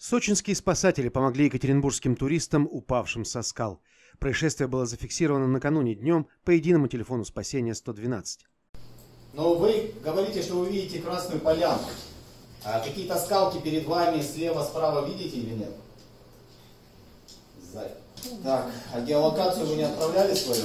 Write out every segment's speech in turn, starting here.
Сочинские спасатели помогли екатеринбургским туристам, упавшим со скал. Происшествие было зафиксировано накануне днем по единому телефону спасения 112. Но вы говорите, что вы видите Красную Полянку. А какие-то скалки перед вами слева, справа видите или нет? Сзади. Так, а геолокацию вы не отправляли свою?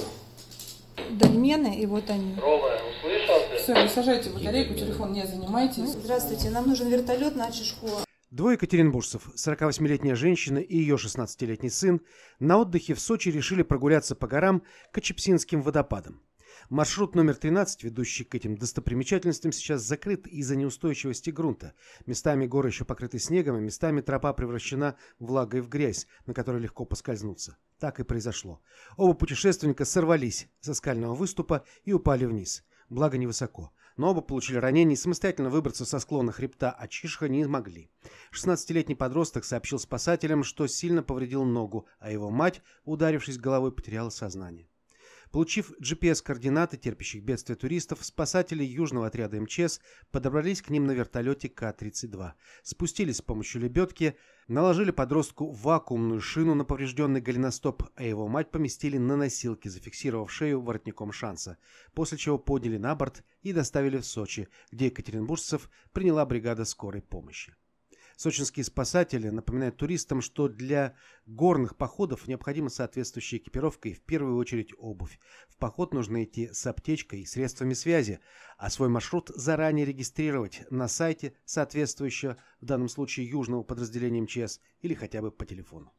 Дольмены, и вот они. Рома, услышал ты? Все, высажайте батарейку, телефон не занимайтесь. Здравствуйте, нам нужен вертолет на Чешкуа. Двое екатеринбуржцев, 48-летняя женщина и ее 16-летний сын, на отдыхе в Сочи решили прогуляться по горам к Очепсинским водопадам. Маршрут номер 13, ведущий к этим достопримечательностям, сейчас закрыт из-за неустойчивости грунта. Местами горы еще покрыты снегом, а местами тропа превращена влагой в грязь, на которой легко поскользнуться. Так и произошло. Оба путешественника сорвались со скального выступа и упали вниз. Благо невысоко но оба получили ранения и самостоятельно выбраться со склона хребта Ачишха не смогли. 16-летний подросток сообщил спасателям, что сильно повредил ногу, а его мать, ударившись головой, потеряла сознание. Получив GPS-координаты терпящих бедствия туристов, спасатели южного отряда МЧС подобрались к ним на вертолете К-32, спустились с помощью лебедки, наложили подростку вакуумную шину на поврежденный голеностоп, а его мать поместили на носилки, зафиксировав шею воротником шанса, после чего подняли на борт и доставили в Сочи, где екатеринбуржцев приняла бригада скорой помощи. Сочинские спасатели напоминают туристам, что для горных походов необходима соответствующая экипировка и в первую очередь обувь. В поход нужно идти с аптечкой и средствами связи, а свой маршрут заранее регистрировать на сайте соответствующего, в данном случае южного подразделения МЧС, или хотя бы по телефону.